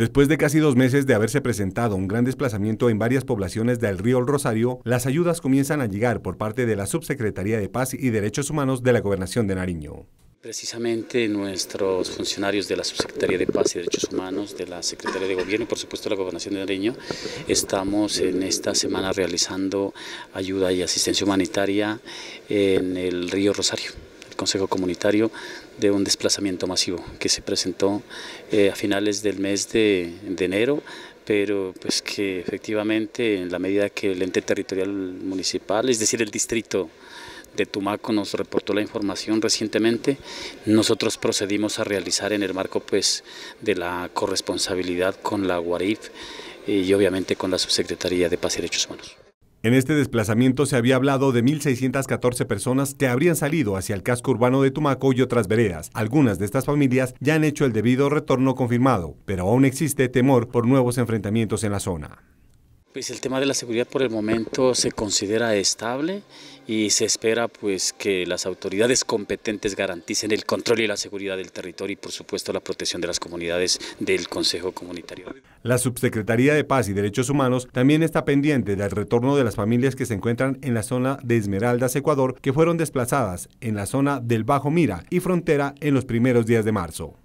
Después de casi dos meses de haberse presentado un gran desplazamiento en varias poblaciones del río Rosario, las ayudas comienzan a llegar por parte de la Subsecretaría de Paz y Derechos Humanos de la Gobernación de Nariño. Precisamente nuestros funcionarios de la Subsecretaría de Paz y Derechos Humanos, de la Secretaría de Gobierno y por supuesto de la Gobernación de Nariño, estamos en esta semana realizando ayuda y asistencia humanitaria en el río Rosario. Consejo Comunitario de un desplazamiento masivo que se presentó eh, a finales del mes de, enero pero pues que efectivamente en la medida que el ente territorial municipal, es decir, el distrito de Tumaco nos reportó la información recientemente, nosotros procedimos a realizar en el marco pues de la corresponsabilidad con la UARIF eh, y obviamente con la Subsecretaría de Paz y Derechos Humanos. En este desplazamiento se había hablado de 1.614 personas que habrían salido hacia el casco urbano de Tumaco y otras veredas. Algunas de estas familias ya han hecho el debido retorno confirmado, pero aún existe temor por nuevos enfrentamientos en la zona. Pues el tema de la seguridad por el momento se considera estable y se espera pues que las autoridades competentes garanticen el control y la seguridad del territorio y por supuesto la protección de las comunidades del Consejo Comunitario. La Subsecretaría de Paz y Derechos Humanos también está pendiente del retorno de las familias que se encuentran en la zona de Esmeraldas, Ecuador, que fueron desplazadas en la zona del Bajo Mira y frontera en los primeros días de marzo.